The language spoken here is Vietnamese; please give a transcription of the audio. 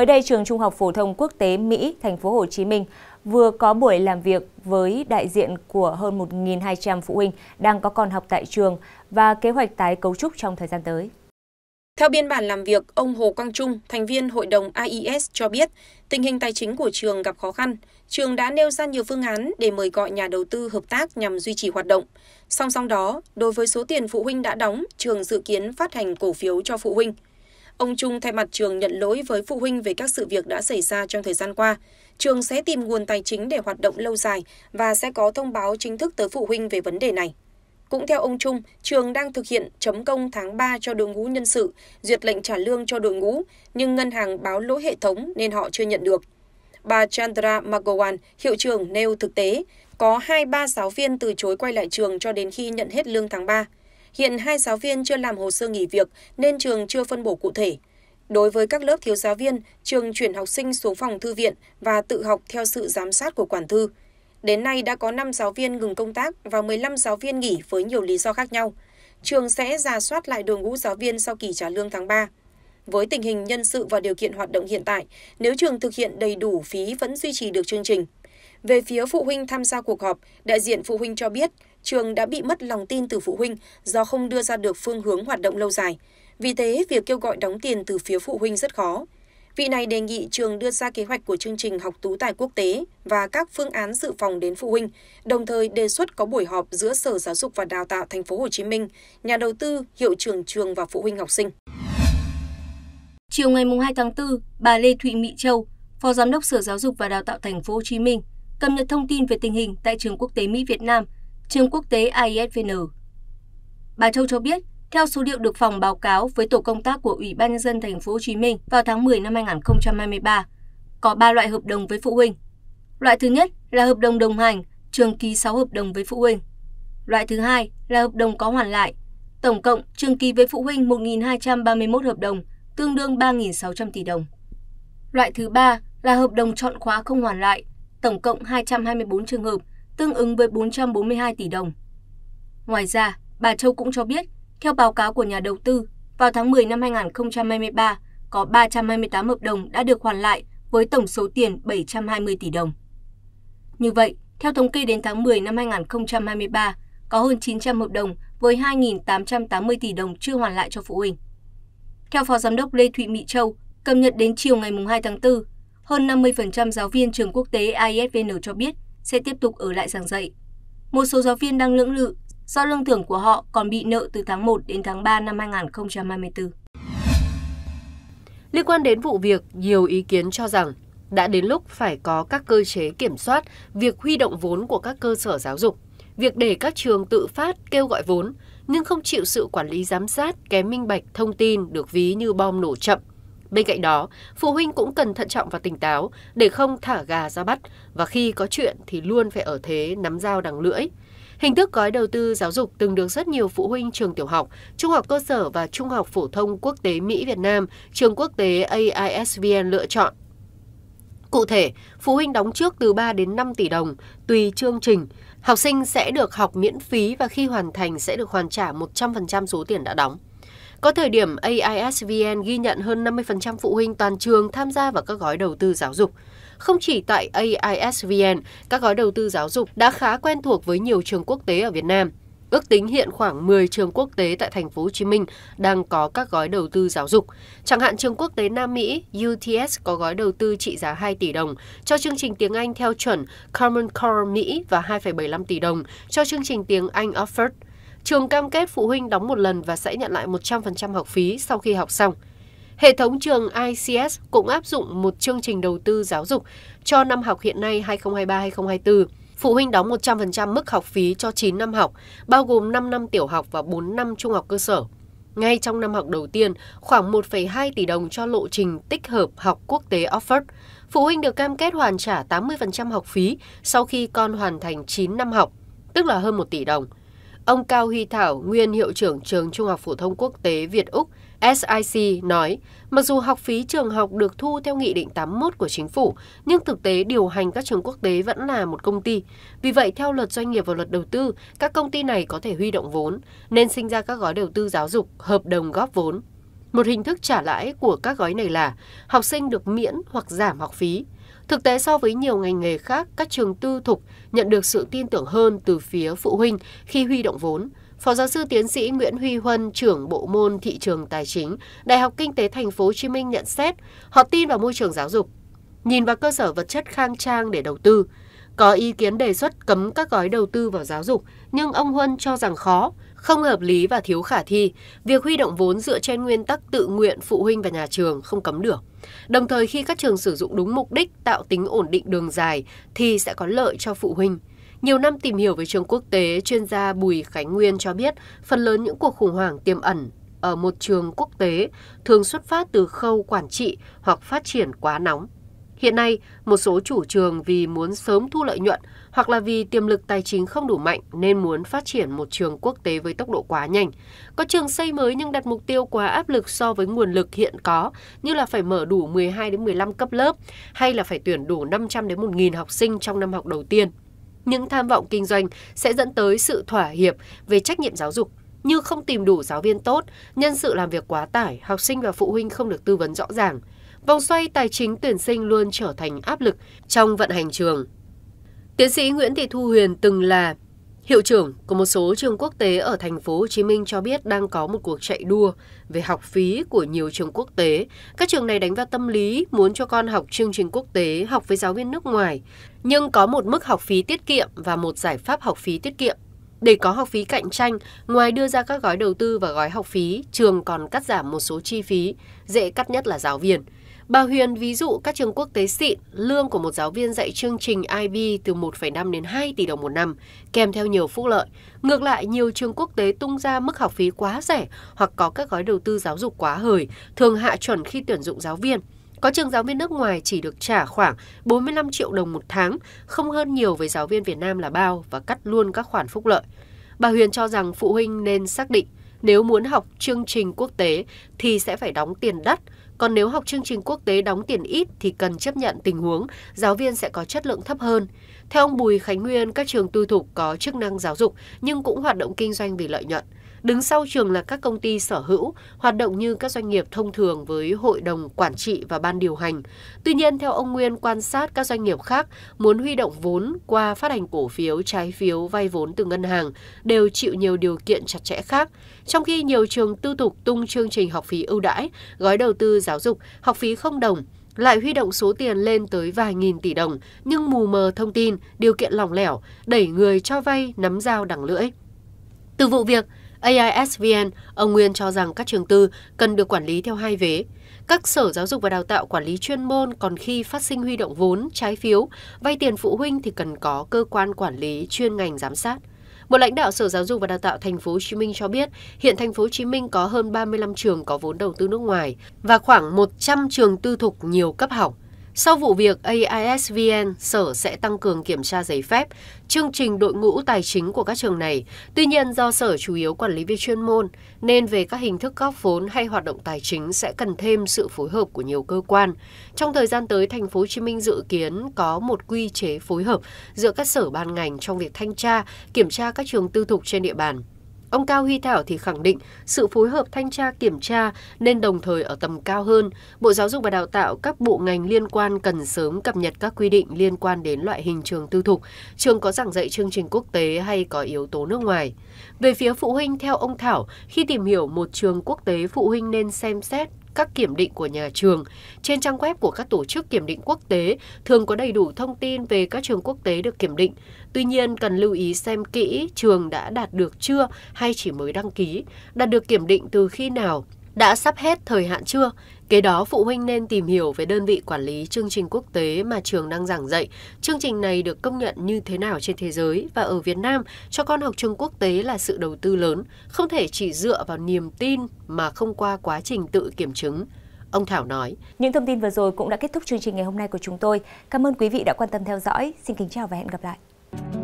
Mới đây, trường Trung học phổ thông quốc tế Mỹ thành phố Hồ Chí Minh vừa có buổi làm việc với đại diện của hơn 1.200 phụ huynh đang có con học tại trường và kế hoạch tái cấu trúc trong thời gian tới. Theo biên bản làm việc, ông Hồ Quang Trung, thành viên hội đồng AIS cho biết, tình hình tài chính của trường gặp khó khăn. Trường đã nêu ra nhiều phương án để mời gọi nhà đầu tư hợp tác nhằm duy trì hoạt động. Song song đó, đối với số tiền phụ huynh đã đóng, trường dự kiến phát hành cổ phiếu cho phụ huynh. Ông Trung thay mặt trường nhận lỗi với phụ huynh về các sự việc đã xảy ra trong thời gian qua. Trường sẽ tìm nguồn tài chính để hoạt động lâu dài và sẽ có thông báo chính thức tới phụ huynh về vấn đề này. Cũng theo ông Trung, trường đang thực hiện chấm công tháng ba cho đội ngũ nhân sự, duyệt lệnh trả lương cho đội ngũ, nhưng ngân hàng báo lỗi hệ thống nên họ chưa nhận được. Bà Chandra Magowan, hiệu trưởng nêu thực tế, có hai ba giáo viên từ chối quay lại trường cho đến khi nhận hết lương tháng ba. Hiện hai giáo viên chưa làm hồ sơ nghỉ việc nên trường chưa phân bổ cụ thể. Đối với các lớp thiếu giáo viên, trường chuyển học sinh xuống phòng thư viện và tự học theo sự giám sát của quản thư. Đến nay đã có 5 giáo viên ngừng công tác và 15 giáo viên nghỉ với nhiều lý do khác nhau. Trường sẽ ra soát lại đội ngũ giáo viên sau kỳ trả lương tháng 3. Với tình hình nhân sự và điều kiện hoạt động hiện tại, nếu trường thực hiện đầy đủ phí vẫn duy trì được chương trình, về phía phụ huynh tham gia cuộc họp, đại diện phụ huynh cho biết trường đã bị mất lòng tin từ phụ huynh do không đưa ra được phương hướng hoạt động lâu dài. Vì thế, việc kêu gọi đóng tiền từ phía phụ huynh rất khó. Vị này đề nghị trường đưa ra kế hoạch của chương trình học tú tài quốc tế và các phương án dự phòng đến phụ huynh, đồng thời đề xuất có buổi họp giữa Sở Giáo dục và Đào tạo tp hcm, nhà đầu tư, hiệu trưởng trường và phụ huynh học sinh. Chiều ngày 2 tháng 4, bà Lê Thụy Mỹ Châu, Phó Giám đốc Sở Giáo dục và Đào tạo Thành phố Hồ Chí Minh cập nhật thông tin về tình hình tại trường quốc tế Mỹ Việt Nam, trường quốc tế IESVN. Bà Châu cho biết, theo số liệu được phòng báo cáo với tổ công tác của Ủy ban nhân dân thành phố Hồ Chí Minh vào tháng 10 năm 2023, có 3 loại hợp đồng với phụ huynh. Loại thứ nhất là hợp đồng đồng hành, trường ký 6 hợp đồng với phụ huynh. Loại thứ hai là hợp đồng có hoàn lại. Tổng cộng trường ký với phụ huynh 1.231 hợp đồng, tương đương 3.600 tỷ đồng. Loại thứ ba là hợp đồng chọn khóa không hoàn lại, tổng cộng hai trăm hai mươi bốn trường hợp tương ứng với bốn trăm bốn mươi hai tỷ đồng ngoài ra bà châu cũng cho biết theo báo cáo của nhà đầu tư vào tháng một năm hai nghìn hai mươi ba có ba trăm hai mươi tám hợp đồng đã được hoàn lại với tổng số tiền bảy trăm hai mươi tỷ đồng như vậy theo thống kê đến tháng 10 năm 2023, có hơn 900 hợp đồng với 2.880 tỷ đồng chưa hoàn lại cho phụ huynh. Theo Phó Giám đốc Lê Thụy Mỹ Châu, cập nhật đến chiều ngày 2 tháng 4, hơn năm mươi giáo viên trường quốc tế isvn cho biết sẽ tiếp tục ở lại giảng dạy. Một số giáo viên đang lưỡng lự do lương thưởng của họ còn bị nợ từ tháng 1 đến tháng 3 năm 2024. Liên quan đến vụ việc, nhiều ý kiến cho rằng đã đến lúc phải có các cơ chế kiểm soát việc huy động vốn của các cơ sở giáo dục. Việc để các trường tự phát kêu gọi vốn nhưng không chịu sự quản lý giám sát, kém minh bạch thông tin được ví như bom nổ chậm Bên cạnh đó, phụ huynh cũng cần thận trọng và tỉnh táo để không thả gà ra bắt và khi có chuyện thì luôn phải ở thế nắm dao đằng lưỡi. Hình thức gói đầu tư giáo dục từng được rất nhiều phụ huynh trường tiểu học, trung học cơ sở và trung học phổ thông quốc tế Mỹ Việt Nam, trường quốc tế AISVN lựa chọn. Cụ thể, phụ huynh đóng trước từ 3 đến 5 tỷ đồng tùy chương trình. Học sinh sẽ được học miễn phí và khi hoàn thành sẽ được hoàn trả 100% số tiền đã đóng. Có thời điểm AISvn ghi nhận hơn 50% phụ huynh toàn trường tham gia vào các gói đầu tư giáo dục. Không chỉ tại AISvn, các gói đầu tư giáo dục đã khá quen thuộc với nhiều trường quốc tế ở Việt Nam. Ước tính hiện khoảng 10 trường quốc tế tại thành phố Hồ Chí Minh đang có các gói đầu tư giáo dục. Chẳng hạn trường quốc tế Nam Mỹ UTS có gói đầu tư trị giá 2 tỷ đồng cho chương trình tiếng Anh theo chuẩn Common Core Mỹ và 2,75 tỷ đồng cho chương trình tiếng Anh Oxford trường cam kết phụ huynh đóng một lần và sẽ nhận lại 100% học phí sau khi học xong. Hệ thống trường ICS cũng áp dụng một chương trình đầu tư giáo dục cho năm học hiện nay 2023-2024. Phụ huynh đóng 100% mức học phí cho 9 năm học, bao gồm 5 năm tiểu học và 4 năm trung học cơ sở. Ngay trong năm học đầu tiên, khoảng 1,2 tỷ đồng cho lộ trình tích hợp học quốc tế Oxford. Phụ huynh được cam kết hoàn trả 80% học phí sau khi con hoàn thành 9 năm học, tức là hơn 1 tỷ đồng. Ông Cao Huy Thảo, nguyên hiệu trưởng trường Trung học phổ thông quốc tế Việt Úc SIC nói, mặc dù học phí trường học được thu theo Nghị định 81 của chính phủ, nhưng thực tế điều hành các trường quốc tế vẫn là một công ty. Vì vậy, theo luật doanh nghiệp và luật đầu tư, các công ty này có thể huy động vốn, nên sinh ra các gói đầu tư giáo dục, hợp đồng góp vốn. Một hình thức trả lãi của các gói này là học sinh được miễn hoặc giảm học phí. Thực tế so với nhiều ngành nghề khác, các trường tư thục nhận được sự tin tưởng hơn từ phía phụ huynh khi huy động vốn. Phó giáo sư tiến sĩ Nguyễn Huy Huân, trưởng bộ môn thị trường tài chính, Đại học Kinh tế Thành phố Hồ Chí Minh nhận xét, họ tin vào môi trường giáo dục, nhìn vào cơ sở vật chất khang trang để đầu tư. Có ý kiến đề xuất cấm các gói đầu tư vào giáo dục, nhưng ông Huân cho rằng khó, không hợp lý và thiếu khả thi, việc huy động vốn dựa trên nguyên tắc tự nguyện phụ huynh và nhà trường không cấm được. Đồng thời khi các trường sử dụng đúng mục đích tạo tính ổn định đường dài thì sẽ có lợi cho phụ huynh. Nhiều năm tìm hiểu về trường quốc tế, chuyên gia Bùi Khánh Nguyên cho biết phần lớn những cuộc khủng hoảng tiềm ẩn ở một trường quốc tế thường xuất phát từ khâu quản trị hoặc phát triển quá nóng. Hiện nay, một số chủ trường vì muốn sớm thu lợi nhuận hoặc là vì tiềm lực tài chính không đủ mạnh nên muốn phát triển một trường quốc tế với tốc độ quá nhanh. Có trường xây mới nhưng đặt mục tiêu quá áp lực so với nguồn lực hiện có như là phải mở đủ 12 đến 15 cấp lớp hay là phải tuyển đủ 500 đến 1.000 học sinh trong năm học đầu tiên. Những tham vọng kinh doanh sẽ dẫn tới sự thỏa hiệp về trách nhiệm giáo dục như không tìm đủ giáo viên tốt, nhân sự làm việc quá tải, học sinh và phụ huynh không được tư vấn rõ ràng vòng xoay tài chính tuyển sinh luôn trở thành áp lực trong vận hành trường. Tiến sĩ Nguyễn Thị Thu Huyền từng là hiệu trưởng của một số trường quốc tế ở thành phố Hồ Chí Minh cho biết đang có một cuộc chạy đua về học phí của nhiều trường quốc tế. Các trường này đánh vào tâm lý muốn cho con học chương trình quốc tế, học với giáo viên nước ngoài, nhưng có một mức học phí tiết kiệm và một giải pháp học phí tiết kiệm để có học phí cạnh tranh, ngoài đưa ra các gói đầu tư và gói học phí, trường còn cắt giảm một số chi phí, dễ cắt nhất là giáo viên. Bà Huyền ví dụ các trường quốc tế xịn, lương của một giáo viên dạy chương trình IB từ 1,5 đến 2 tỷ đồng một năm, kèm theo nhiều phúc lợi. Ngược lại, nhiều trường quốc tế tung ra mức học phí quá rẻ hoặc có các gói đầu tư giáo dục quá hời, thường hạ chuẩn khi tuyển dụng giáo viên. Có trường giáo viên nước ngoài chỉ được trả khoảng 45 triệu đồng một tháng, không hơn nhiều với giáo viên Việt Nam là bao và cắt luôn các khoản phúc lợi. Bà Huyền cho rằng phụ huynh nên xác định nếu muốn học chương trình quốc tế thì sẽ phải đóng tiền đắt – còn nếu học chương trình quốc tế đóng tiền ít thì cần chấp nhận tình huống giáo viên sẽ có chất lượng thấp hơn. Theo ông Bùi Khánh Nguyên, các trường tư thục có chức năng giáo dục nhưng cũng hoạt động kinh doanh vì lợi nhuận đứng sau trường là các công ty sở hữu hoạt động như các doanh nghiệp thông thường với hội đồng quản trị và ban điều hành tuy nhiên theo ông nguyên quan sát các doanh nghiệp khác muốn huy động vốn qua phát hành cổ phiếu trái phiếu vay vốn từ ngân hàng đều chịu nhiều điều kiện chặt chẽ khác trong khi nhiều trường tư thục tung chương trình học phí ưu đãi gói đầu tư giáo dục học phí không đồng lại huy động số tiền lên tới vài nghìn tỷ đồng nhưng mù mờ thông tin, điều kiện lỏng lẻo, đẩy người cho vay nắm dao đằng lưỡi. Từ vụ việc, aisvn ông nguyên cho rằng các trường tư cần được quản lý theo hai vế các sở giáo dục và đào tạo quản lý chuyên môn còn khi phát sinh huy động vốn trái phiếu vay tiền phụ huynh thì cần có cơ quan quản lý chuyên ngành giám sát một lãnh đạo Sở Giáo dục và Đào tạo Thành phố Hồ Chí Minh cho biết, hiện Thành phố Hồ Chí Minh có hơn 35 trường có vốn đầu tư nước ngoài và khoảng 100 trường tư thục nhiều cấp học. Sau vụ việc AISvn, Sở sẽ tăng cường kiểm tra giấy phép, chương trình đội ngũ tài chính của các trường này. Tuy nhiên, do Sở chủ yếu quản lý về chuyên môn, nên về các hình thức góp vốn hay hoạt động tài chính sẽ cần thêm sự phối hợp của nhiều cơ quan. Trong thời gian tới, Thành phố Hồ Chí Minh dự kiến có một quy chế phối hợp giữa các sở ban ngành trong việc thanh tra, kiểm tra các trường tư thục trên địa bàn. Ông Cao Huy Thảo thì khẳng định sự phối hợp thanh tra kiểm tra nên đồng thời ở tầm cao hơn. Bộ Giáo dục và Đào tạo các bộ ngành liên quan cần sớm cập nhật các quy định liên quan đến loại hình trường tư thục, trường có giảng dạy chương trình quốc tế hay có yếu tố nước ngoài. Về phía phụ huynh, theo ông Thảo, khi tìm hiểu một trường quốc tế phụ huynh nên xem xét các kiểm định của nhà trường. Trên trang web của các tổ chức kiểm định quốc tế thường có đầy đủ thông tin về các trường quốc tế được kiểm định. Tuy nhiên, cần lưu ý xem kỹ trường đã đạt được chưa hay chỉ mới đăng ký, đạt được kiểm định từ khi nào, đã sắp hết thời hạn chưa, Kế đó, phụ huynh nên tìm hiểu về đơn vị quản lý chương trình quốc tế mà trường đang giảng dạy, chương trình này được công nhận như thế nào trên thế giới và ở Việt Nam cho con học trường quốc tế là sự đầu tư lớn, không thể chỉ dựa vào niềm tin mà không qua quá trình tự kiểm chứng. Ông Thảo nói. Những thông tin vừa rồi cũng đã kết thúc chương trình ngày hôm nay của chúng tôi. Cảm ơn quý vị đã quan tâm theo dõi. Xin kính chào và hẹn gặp lại.